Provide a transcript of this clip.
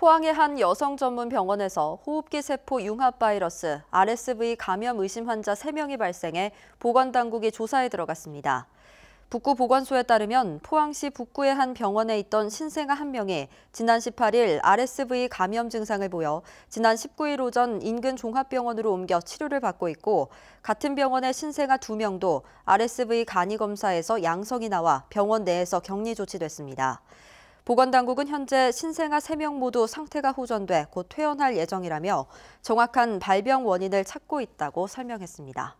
포항의 한 여성 전문 병원에서 호흡기 세포 융합 바이러스 RSV 감염 의심 환자 3명이 발생해 보건당국이 조사에 들어갔습니다. 북구 보건소에 따르면 포항시 북구의 한 병원에 있던 신생아 한명이 지난 18일 RSV 감염 증상을 보여 지난 19일 오전 인근 종합병원으로 옮겨 치료를 받고 있고 같은 병원의 신생아 두명도 RSV 간이 검사에서 양성이 나와 병원 내에서 격리 조치됐습니다. 보건당국은 현재 신생아 3명 모두 상태가 호전돼 곧 퇴원할 예정이라며 정확한 발병 원인을 찾고 있다고 설명했습니다.